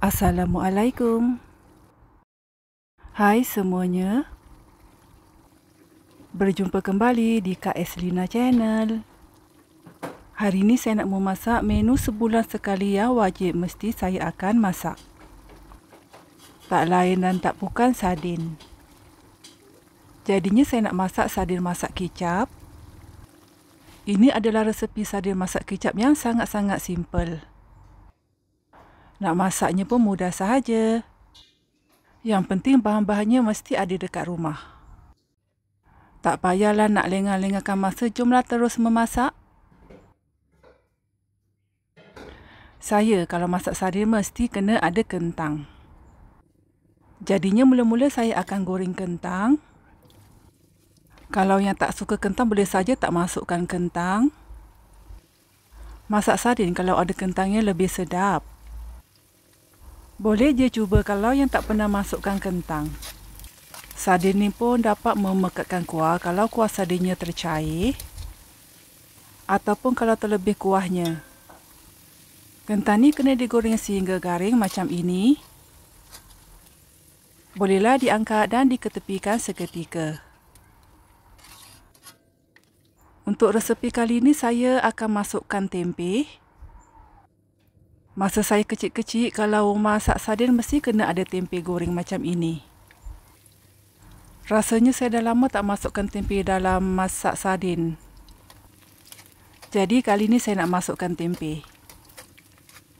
Assalamualaikum. Hai semuanya. Berjumpa kembali di KS Eslina Channel. Hari ini saya nak memasak menu sebulan sekali yang wajib mesti saya akan masak. Tak lain dan tak bukan sardin. Jadinya saya nak masak sardin masak kicap. Ini adalah resepi sardin masak kicap yang sangat-sangat simple. Nak masaknya pun mudah sahaja. Yang penting bahan-bahannya mesti ada dekat rumah. Tak payahlah nak lengah-lengahkan masa jumlah terus memasak. Saya kalau masak sari mesti kena ada kentang. Jadinya mula-mula saya akan goreng kentang. Kalau yang tak suka kentang boleh saja tak masukkan kentang. Masak sardin kalau ada kentangnya lebih sedap. Boleh je cuba kalau yang tak pernah masukkan kentang. Sardin ni pun dapat memekatkan kuah kalau kuah sardinnya tercair ataupun kalau terlebih kuahnya. Kentang ni kena digoreng sehingga garing macam ini. Bolehlah diangkat dan diketepikan seketika. Untuk resepi kali ini saya akan masukkan tempeh. Masa saya kecil-kecil, kalau masak sardin mesti kena ada tempe goreng macam ini. Rasanya saya dah lama tak masukkan tempe dalam masak sardin. Jadi kali ini saya nak masukkan tempe.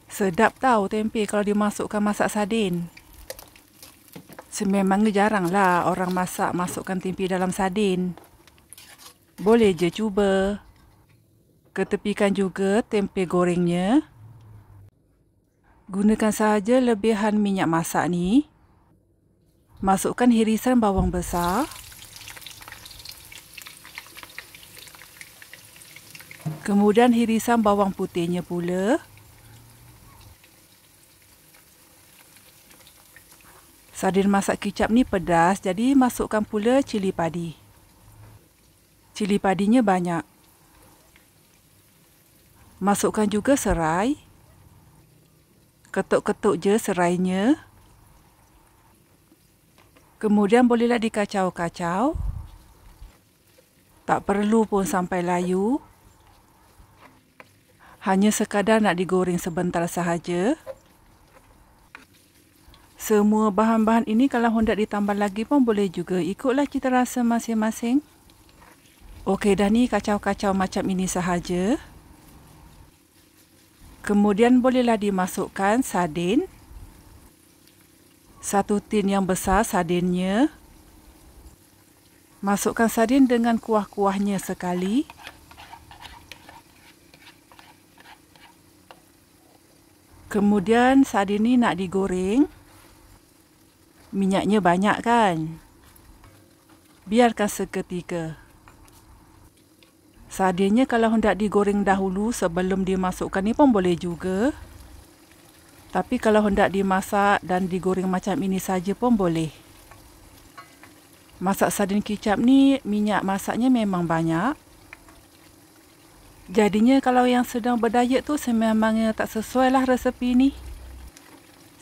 Sedap tau tempe kalau dimasukkan masak sardin. Sememangnya jaranglah orang masak masukkan tempe dalam sardin. Boleh je cuba. Ketepikan Ketepikan juga tempe gorengnya. Gunakan sahaja lebihan minyak masak ni. Masukkan hirisan bawang besar. Kemudian hirisan bawang putihnya pula. Sardin masak kicap ni pedas jadi masukkan pula cili padi. Cili padinya banyak. Masukkan juga serai. Serai. Ketuk-ketuk je serainya. Kemudian bolehlah dikacau-kacau. Tak perlu pun sampai layu. Hanya sekadar nak digoreng sebentar sahaja. Semua bahan-bahan ini kalau hendak ditambah lagi pun boleh juga. Ikutlah cita rasa masing-masing. Okey, dah ni kacau-kacau macam ini sahaja. Kemudian bolehlah dimasukkan sardin. Satu tin yang besar sardinnya. Masukkan sardin dengan kuah-kuahnya sekali. Kemudian sardin ini nak digoreng. Minyaknya banyak kan? Biarkan seketika. Biarkan seketika. Sardinya kalau hendak digoreng dahulu sebelum dimasukkan ni pun boleh juga. Tapi kalau hendak dimasak dan digoreng macam ini saja pun boleh. Masak sardin kicap ni minyak masaknya memang banyak. Jadinya kalau yang sedang berdayet tu sememangnya tak sesuai lah resepi ni.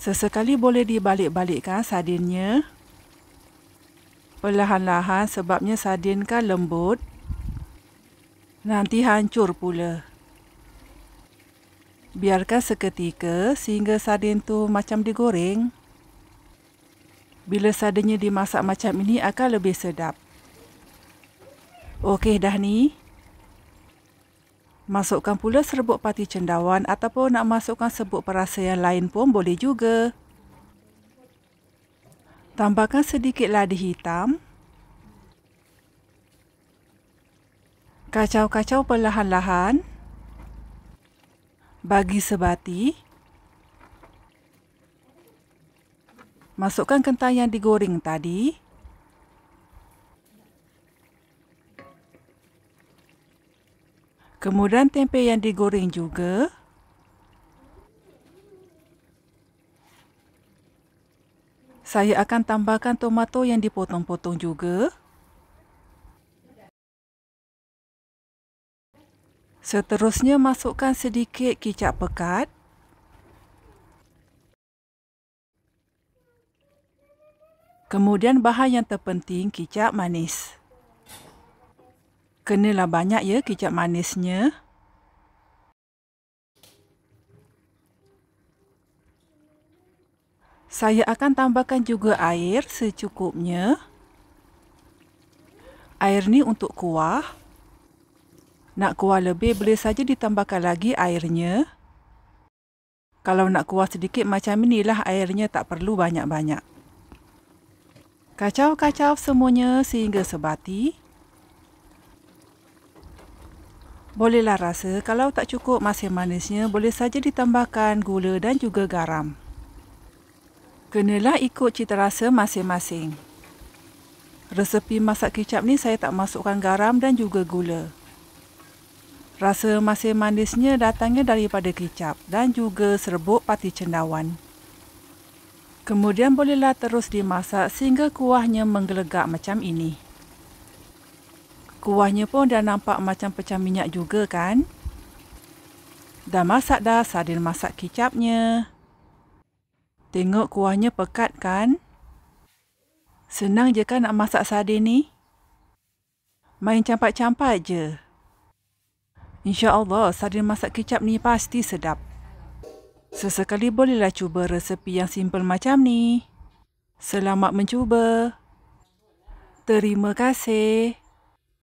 Sesekali boleh dibalik-balikkan sardinnya. Perlahan-lahan sebabnya sardin kan lembut. Nanti hancur pula. Biarkan seketika sehingga sardin tu macam digoreng. Bila sardinnya dimasak macam ini akan lebih sedap. Okey dah ni. Masukkan pula serbuk pati cendawan ataupun nak masukkan serbuk perasa yang lain pun boleh juga. Tambahkan sedikit lada hitam. Kacau-kacau perlahan-lahan. Bagi sebati. Masukkan kentang yang digoreng tadi. Kemudian tempe yang digoreng juga. Saya akan tambahkan tomato yang dipotong-potong juga. Seterusnya masukkan sedikit kicap pekat. Kemudian bahan yang terpenting kicap manis. Kenalah banyak ya kicap manisnya. Saya akan tambahkan juga air secukupnya. Air ni untuk kuah. Nak kuah lebih boleh saja ditambahkan lagi airnya. Kalau nak kuah sedikit macam inilah airnya tak perlu banyak-banyak. Kacau-kacau semuanya sehingga sebati. Bolehlah rasa kalau tak cukup masih manisnya boleh saja ditambahkan gula dan juga garam. Kenalah ikut cita rasa masing-masing. Resepi masak kicap ni saya tak masukkan garam dan juga gula. Rasa masih manisnya datangnya daripada kicap dan juga serbuk pati cendawan. Kemudian bolehlah terus dimasak sehingga kuahnya menggelegak macam ini. Kuahnya pun dah nampak macam pecah minyak juga kan? Dah masak dah sadil masak kicapnya. Tengok kuahnya pekat kan? Senang je kan nak masak sardin ni? Main campak-campak je. InsyaAllah, sardin masak kicap ni pasti sedap. Sesekali bolehlah cuba resepi yang simple macam ni. Selamat mencuba. Terima kasih.